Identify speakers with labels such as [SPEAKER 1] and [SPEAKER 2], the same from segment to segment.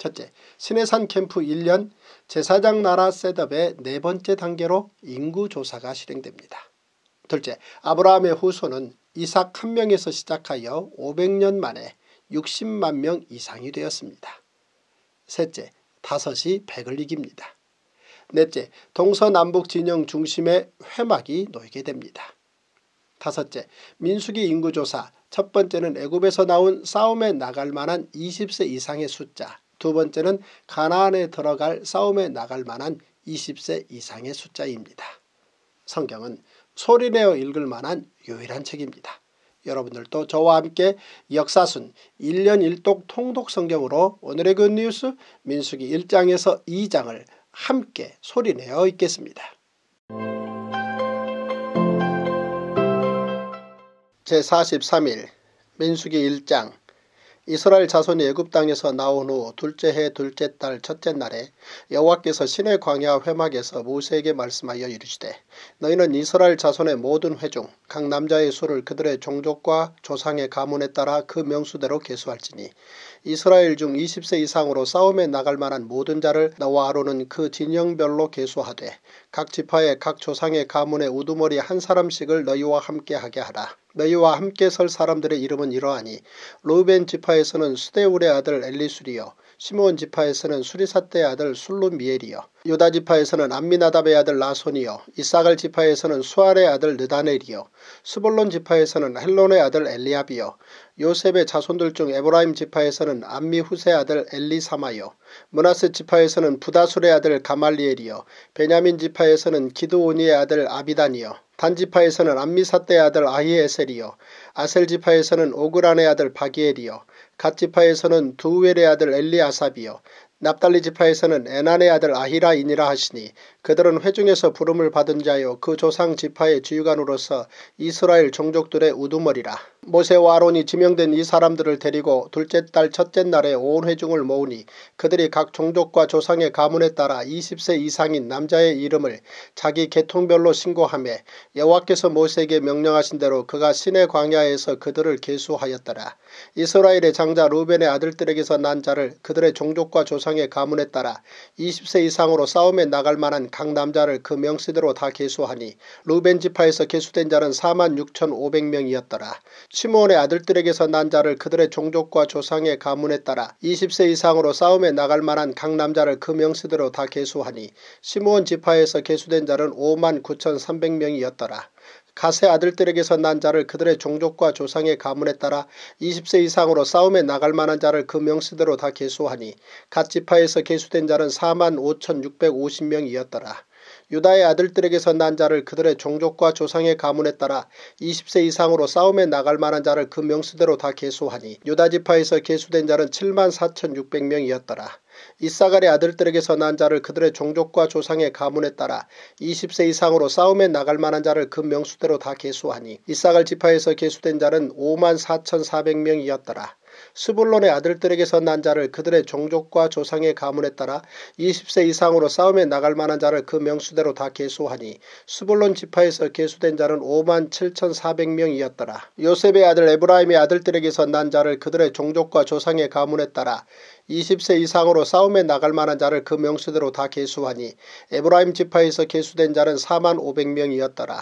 [SPEAKER 1] 첫째, 신해산 캠프 1년 제사장 나라 셋업의 네 번째 단계로 인구조사가 실행됩니다. 둘째, 아브라함의 후손은 이삭 한 명에서 시작하여 500년 만에 60만 명 이상이 되었습니다. 셋째, 다섯이 백을 이깁니다. 넷째, 동서남북 진영 중심의 회막이 놓이게 됩니다. 다섯째, 민수기 인구조사 첫 번째는 애굽에서 나온 싸움에 나갈 만한 20세 이상의 숫자 두 번째는 가나안에 들어갈 싸움에 나갈 만한 20세 이상의 숫자입니다. 성경은 소리내어 읽을 만한 유일한 책입니다. 여러분들도 저와 함께 역사순 1년 1독 통독 성경으로 오늘의 굿뉴스 민숙이 1장에서 2장을 함께 소리내어 읽겠습니다. 제43일 민숙이 1장 이스라엘 자손이 애굽 땅에서 나온 후 둘째 해 둘째 달 첫째 날에 여호와께서 신의 광야 회막에서 모세에게 말씀하여 이르시되 너희는 이스라엘 자손의 모든 회중 각 남자의 수를 그들의 종족과 조상의 가문에 따라 그 명수대로 계수할지니 이스라엘 중 20세 이상으로 싸움에 나갈 만한 모든 자를 너와 아론은 그 진영별로 계수하되 각 지파의 각 조상의 가문의 우두머리 한 사람씩을 너희와 함께하게 하라. 너희와 함께 설 사람들의 이름은 이러하니 로우벤 지파에서는 수데울의 아들 엘리술이요 시므온 지파에서는 수리사때의 아들 술루미엘이요 유다 지파에서는 암미나답의 아들 라손이요 이사갈 지파에서는 수알의 아들 느다넬이요 스볼론 지파에서는 헬론의 아들 엘리압이요 요셉의 자손들 중 에브라임 지파에서는 암미후세 아들 엘리사마요 문하스 지파에서는 부다술의 아들 가말리엘이요 베냐민 지파에서는 기드오니의 아들 아비단이요 단지파에서는 암미사떼의 아들 아히에셀이요 아셀지파에서는 오그란의 아들 바기엘이요 갓지파에서는 두웰의 아들 엘리아삽이요 납달리 지파에서는 에난의 아들 아히라인이라 하시니 그들은 회중에서 부름을 받은 자요 그 조상 지파의 주유관으로서 이스라엘 종족들의 우두머리라. 모세와 아론이 지명된 이 사람들을 데리고 둘째 달 첫째 날에 온 회중을 모으니 그들이 각 종족과 조상의 가문에 따라 20세 이상인 남자의 이름을 자기 계통별로 신고함에 여호와께서 모세에게 명령하신 대로 그가 시내 광야에서 그들을 계수하였더라. 이스라엘의 장자 루벤의 아들들에게서 난 자를 그들의 종족과 조상 구청의 가문에 따라 20세 이상으로 싸움에 나갈 만한 각 남자를 그 명시대로 다개수하니 루벤 지파에서 개수된 자는 4만 6,500명이었더라. 시몬의 아들들에게서 난 자를 그들의 종족과 조상의 가문에 따라 20세 이상으로 싸움에 나갈 만한 각 남자를 그 명시대로 다개수하니 시몬 지파에서 개수된 자는 5만 9,300명이었더라. 가세 아들들에게서 난 자를 그들의 종족과 조상의 가문에 따라 20세 이상으로 싸움에 나갈 만한 자를 그 명시대로 다 계수하니 갓 지파에서 계수된 자는 4만 5,650명이었더라. 유다의 아들들에게서 난 자를 그들의 종족과 조상의 가문에 따라 20세 이상으로 싸움에 나갈 만한 자를 그 명수대로 다 계수하니 유다 지파에서 계수된 자는 7만 4,600명이었더라. 이사갈의 아들들에게 서난 자를 그들의 종족과 조상의 가문에 따라 20세 이상으로 싸움에 나갈 만한 자를 그 명수대로 다 계수하니 이사갈 지파에서 계수된 자는 5만 4,400명이었더라. 스불론의 아들들에게서 난 자를 그들의 종족과 조상의 가문에 따라 20세 이상으로 싸움에 나갈 만한 자를 그 명수대로 다 계수하니 스불론 지파에서 계수된 자는 5만 7,400명이었더라. 요셉의 아들 에브라임의 아들들에게서 난 자를 그들의 종족과 조상의 가문에 따라 20세 이상으로 싸움에 나갈 만한 자를 그 명수대로 다 계수하니 에브라임 지파에서 계수된 자는 4만 500명이었더라.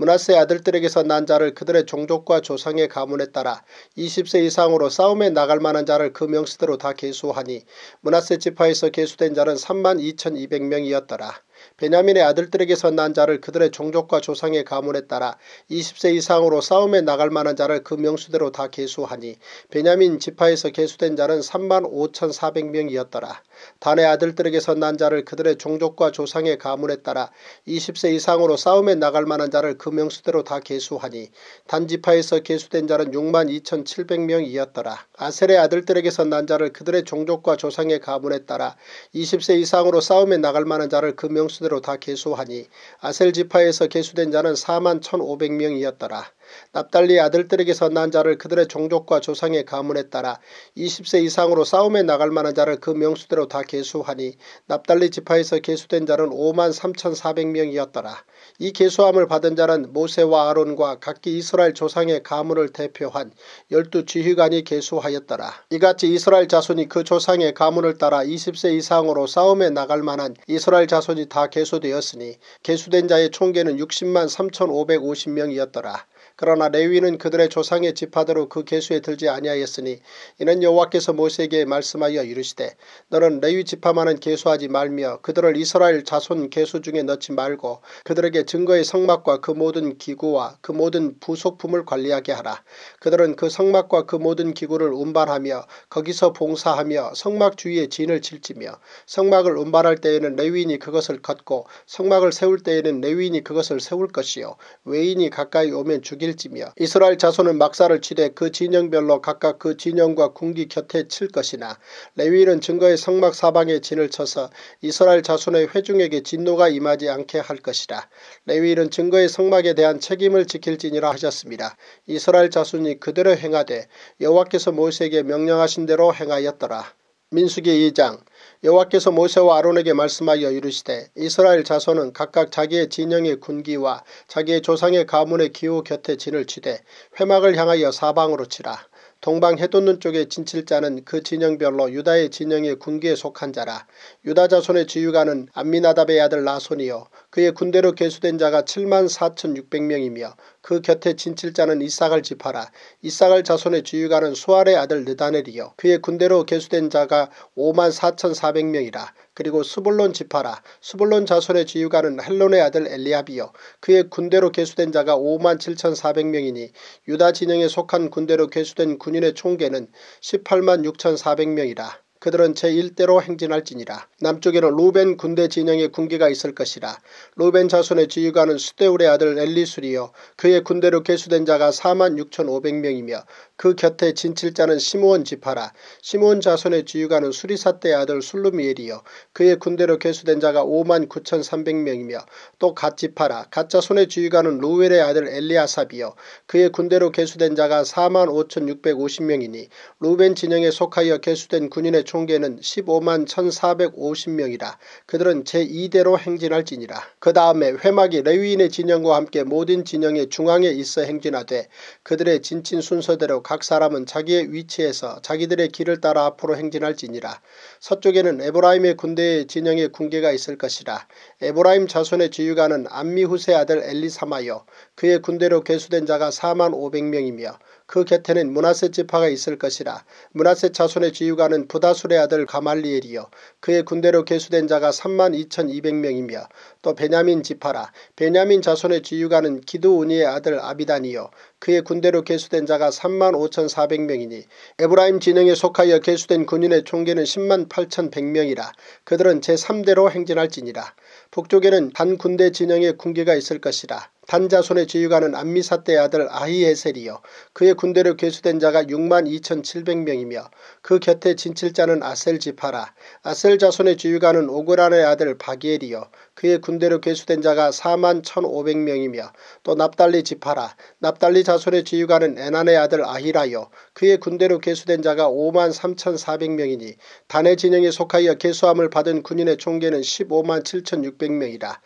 [SPEAKER 1] 문하세 아들들에게서 난 자를 그들의 종족과 조상의 가문에 따라 20세 이상으로 싸움에 나갈 만한 자를 그 명수대로 다 계수하니 문하세 지파에서 계수된 자는 3만 2200명이었더라. 베냐민의 아들들에게서 난 자를 그들의 종족과 조상의 가문에 따라 20세 이상으로 싸움에 나갈 만한 자를 그 명수대로 다 계수하니 베냐민 지파에서 계수된 자는 3만 5천4백명이었더라 단의 아들들에게서 난 자를 그들의 종족과 조상의 가문에 따라 20세 이상으로 싸움에 나갈 만한 자를 그 명수대로 다 계수하니 단 지파에서 계수된 자는 6만 2천7백명이었더라 아셀의 아들들에게서 난 자를 그들의 종족과 조상의 가문에 따라 20세 이상으로 싸움에 나갈 만한 자를 그 명수대로 종수대로 다 계수하니 아셀 지파에서 계수된 자는 4만 1,500명이었더라. 납달리 아들들에게서 난 자를 그들의 종족과 조상의 가문에 따라 20세 이상으로 싸움에 나갈 만한 자를 그 명수대로 다 계수하니 납달리 지파에서 계수된 자는 5만 3,400명이었더라. 이 계수함을 받은 자는 모세와 아론과 각기 이스라엘 조상의 가문을 대표한 열두 지휘관이 계수하였더라. 이같이 이스라엘 자손이 그 조상의 가문을 따라 20세 이상으로 싸움에 나갈 만한 이스라엘 자손이 다 계수되었으니 계수된 자의 총계는 60만 3,550명이었더라. 그러나 레위는 그들의 조상의 지파대로 그 계수에 들지 아니하였으니 이는 여호와께서 모세에게 말씀하여 이르시되 너는 레위 지파만은 계수하지 말며 그들을 이스라엘 자손 계수 중에 넣지 말고 그들에게 증거의 성막과 그 모든 기구와 그 모든 부속품을 관리하게 하라. 그들은 그 성막과 그 모든 기구를 운반하며 거기서 봉사하며 성막 주위에 진을 칠지며 성막을 운반할 때에는 레위인이 그것을 걷고 성막을 세울 때에는 레위인이 그것을 세울 것이요 외인이 가까이 오면 죽일 일지며 이스라엘 자손은 막사를 치되 그 진영별로 각각 그 진영과 궁기 곁에 칠 것이나 레위인은 증거의 성막 사방에 진을 쳐서 이스라엘 자손의 회중에게 진노가 임하지 않게 할 것이라 레위인은 증거의 성막에 대한 책임을 지킬지니라 하셨습니다. 이스라엘 자손이 그대로 행하되 여호와께서 모세에게 명령하신 대로 행하였더라. 민수기 2장 여호와께서 모세와 아론에게 말씀하여 이르시되 이스라엘 자손은 각각 자기의 진영의 군기와 자기의 조상의 가문의 기호 곁에 진을 치되 회막을 향하여 사방으로 치라. 동방 해돋는 쪽에 진칠자는 그 진영별로 유다의 진영의 군기에 속한 자라. 유다 자손의 지휘관은 안미나답의 아들 나손이요 그의 군대로 계수된 자가 7만 4천 6백명이며 그 곁에 진칠자는 이삭을 집하라. 이삭을 자손의 주유가는 수알의 아들 느다넬이요. 그의 군대로 개수된 자가 5만 4천 4백명이라. 그리고 스불론 집하라. 스불론 자손의 주유가는 헬론의 아들 엘리압이요. 그의 군대로 개수된 자가 5만 7천 4백명이니 유다 진영에 속한 군대로 개수된 군인의 총계는 18만 6천 4백명이라. 그들은 제 일대로 행진할지니라. 남쪽에는 로벤 군대 진영의 군기가 있을 것이라. 로벤 자손의 지휘관은 수데울의 아들 엘리술이요 그의 군대로 계수된 자가 4만 6천 5백명이며 그 곁에 진칠자는 시므온 지파라. 시므온 자손의 주유가는 수리사 때 아들 술루미엘이요. 그의 군대로 개수된 자가 5만 9,300명이며 또 갓지파라. 갓자손의 주유가는 루웰의 아들 엘리아삽이요. 그의 군대로 개수된 자가 4만 5,650명이니 루벤 진영에 속하여 개수된 군인의 총계는 15만 1,450명이라. 그들은 제2대로 행진할지니라. 그 다음에 회막이 레위인의 진영과 함께 모든 진영의 중앙에 있어 행진하되 그들의 진친 순서대로 각 사람은 자기의 위치에서 자기들의 길을 따라 앞으로 행진할지니라. 서쪽에는 에브라임의 군대의 진영의 군계가 있을 것이라. 에브라임 자손의 지휘관은 안미후세 아들 엘리사마요 그의 군대로 계수된 자가 4만 5백명이며 그 곁에는 문하세 지파가 있을 것이라 문하세 자손의 지유가는 부다술의 아들 가말리엘이요 그의 군대로 계수된 자가 3만 2200명이며 또 베냐민 지파라 베냐민 자손의 지유가는 기드우니의 아들 아비단이요 그의 군대로 계수된 자가 3만 5400명이니 에브라임 진영에 속하여 계수된 군인의 총계는 10만 8100명이라 그들은 제3대로 행진할지니라 북쪽에는 반 군대 진영의 군계가 있을 것이라. 단자손의 지휘관은 안미사 때 아들 아히에셀이요. 그의 군대로 괴수된 자가 6만 2,700명이며 그 곁에 진칠자는 아셀지파라. 아셀자손의 지휘관은 오그란의 아들 바기엘이요. 그의 군대로 계수된 자가 4만 1,500명이며 또 납달리 지파라 납달리 자손의 지휘관은 에난의 아들 아히라요 그의 군대로 계수된 자가 5만 3,400명이니 단의 진영에 속하여 계수함을 받은 군인의 총계는 15만 7,600명이라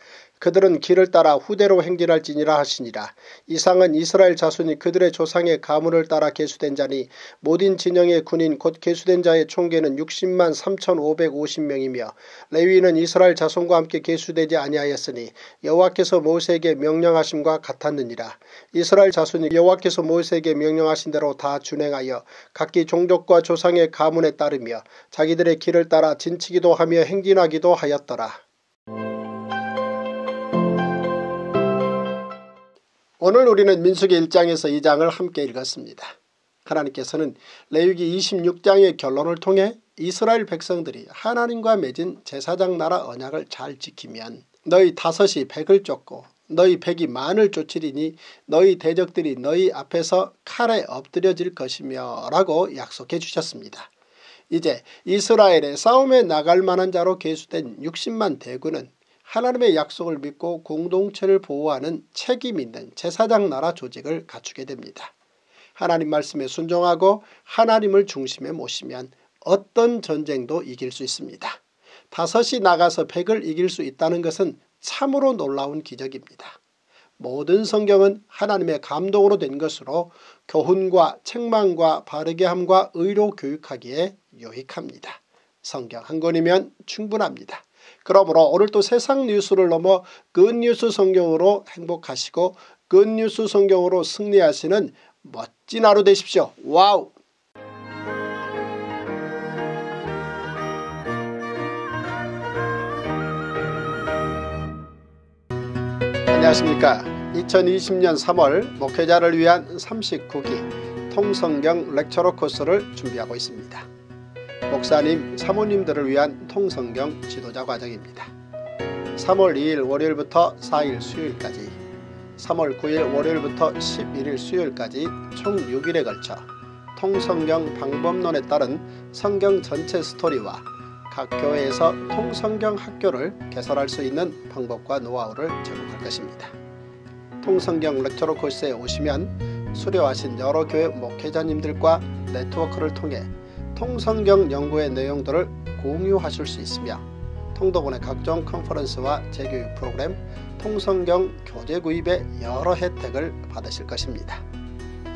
[SPEAKER 1] 그들은 길을 따라 후대로 행진할지니라 하시니라. 이상은 이스라엘 자손이 그들의 조상의 가문을 따라 계수된 자니 모든 진영의 군인 곧 계수된 자의 총계는 60만 3,550명이며 레위는 이스라엘 자손과 함께 계수되지 아니하였으니 여호와께서 모세에게 명령하심과 같았느니라. 이스라엘 자손이 여호와께서 모세에게 명령하신 대로 다 준행하여 각기 종족과 조상의 가문에 따르며 자기들의 길을 따라 진치기도 하며 행진하기도 하였더라. 오늘 우리는 민숙의 1장에서 2장을 함께 읽었습니다. 하나님께서는 레위기 26장의 결론을 통해 이스라엘 백성들이 하나님과 맺은 제사장 나라 언약을 잘 지키면 너희 다섯이 백을 쫓고 너희 백이 만을 쫓으리니 너희 대적들이 너희 앞에서 칼에 엎드려질 것이며 라고 약속해 주셨습니다. 이제 이스라엘의 싸움에 나갈 만한 자로 계수된 60만 대군은 하나님의 약속을 믿고 공동체를 보호하는 책임 있는 제사장 나라 조직을 갖추게 됩니다. 하나님 말씀에 순종하고 하나님을 중심에 모시면 어떤 전쟁도 이길 수 있습니다. 다섯이 나가서 백을 이길 수 있다는 것은 참으로 놀라운 기적입니다. 모든 성경은 하나님의 감동으로 된 것으로 교훈과 책망과 바르게함과 의로 교육하기에 유익합니다. 성경 한 권이면 충분합니다. 그러므로 오늘도 세상 뉴스를 넘어 굿뉴스 그 성경으로 행복하시고 굿뉴스 그 성경으로 승리하시는 멋진 하루 되십시오. 와우! 안녕하십니까. 2020년 3월 목회자를 위한 39기 통성경 렉처러 코스를 준비하고 있습니다. 목사님, 사모님들을 위한 통성경 지도자 과정입니다. 3월 2일 월요일부터 4일 수요일까지 3월 9일 월요일부터 11일 수요일까지 총 6일에 걸쳐 통성경 방법론에 따른 성경 전체 스토리와 각 교회에서 통성경 학교를 개설할 수 있는 방법과 노하우를 제공할 것입니다. 통성경 렉처로 코스에 오시면 수료하신 여러 교회 목회자님들과 네트워크를 통해 통성경 연구의 내용들을 공유하실 수 있으며 통독원의 각종 컨퍼런스와 재교육 프로그램, 통성경 교재 구입의 여러 혜택을 받으실 것입니다.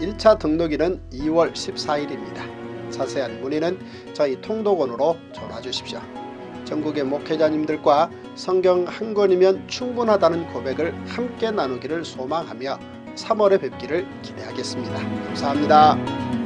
[SPEAKER 1] 1차 등록일은 2월 14일입니다. 자세한 문의는 저희 통독원으로 전화주십시오. 전국의 목회자님들과 성경 한 권이면 충분하다는 고백을 함께 나누기를 소망하며 3월에 뵙기를 기대하겠습니다. 감사합니다.